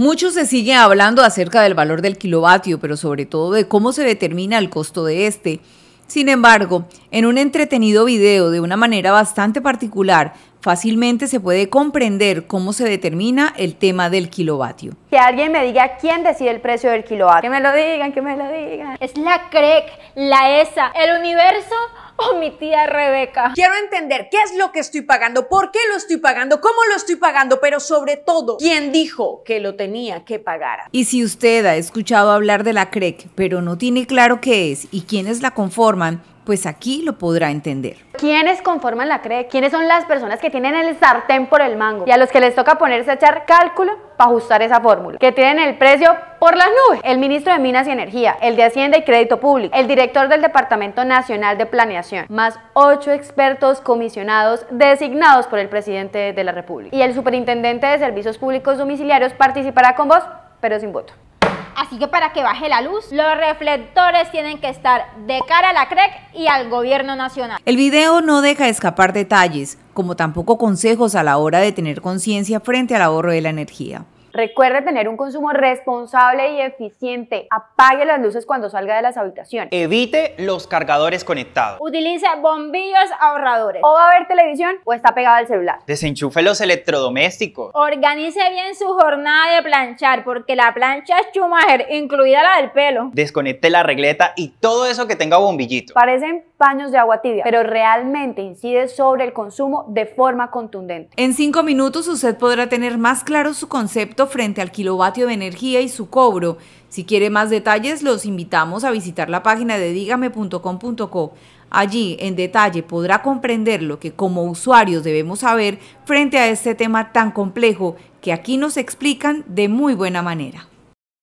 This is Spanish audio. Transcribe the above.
Muchos se siguen hablando acerca del valor del kilovatio, pero sobre todo de cómo se determina el costo de este. Sin embargo, en un entretenido video de una manera bastante particular, fácilmente se puede comprender cómo se determina el tema del kilovatio. Que alguien me diga quién decide el precio del kilovatio. Que me lo digan, que me lo digan. Es la CREC, e la ESA, el universo Oh mi tía Rebeca. Quiero entender qué es lo que estoy pagando, por qué lo estoy pagando, cómo lo estoy pagando, pero sobre todo, quién dijo que lo tenía que pagar. Y si usted ha escuchado hablar de la CREC, e pero no tiene claro qué es y quiénes la conforman, pues aquí lo podrá entender. ¿Quiénes conforman la CRE? ¿Quiénes son las personas que tienen el sartén por el mango? Y a los que les toca ponerse a echar cálculo para ajustar esa fórmula. Que tienen el precio por las nubes. El ministro de Minas y Energía, el de Hacienda y Crédito Público, el director del Departamento Nacional de Planeación, más ocho expertos comisionados designados por el presidente de la República. Y el superintendente de Servicios Públicos Domiciliarios participará con vos, pero sin voto así que para que baje la luz, los reflectores tienen que estar de cara a la CREC y al gobierno nacional. El video no deja escapar detalles, como tampoco consejos a la hora de tener conciencia frente al ahorro de la energía. Recuerde tener un consumo responsable y eficiente. Apague las luces cuando salga de las habitaciones. Evite los cargadores conectados. Utilice bombillos ahorradores. O va a ver televisión o está pegado al celular. Desenchufe los electrodomésticos. Organice bien su jornada de planchar porque la plancha es Schumacher, incluida la del pelo. Desconecte la regleta y todo eso que tenga bombillito. Parecen paños de agua tibia, pero realmente incide sobre el consumo de forma contundente. En cinco minutos usted podrá tener más claro su concepto frente al kilovatio de energía y su cobro. Si quiere más detalles, los invitamos a visitar la página de digame.com.co. Allí, en detalle, podrá comprender lo que como usuarios debemos saber frente a este tema tan complejo que aquí nos explican de muy buena manera.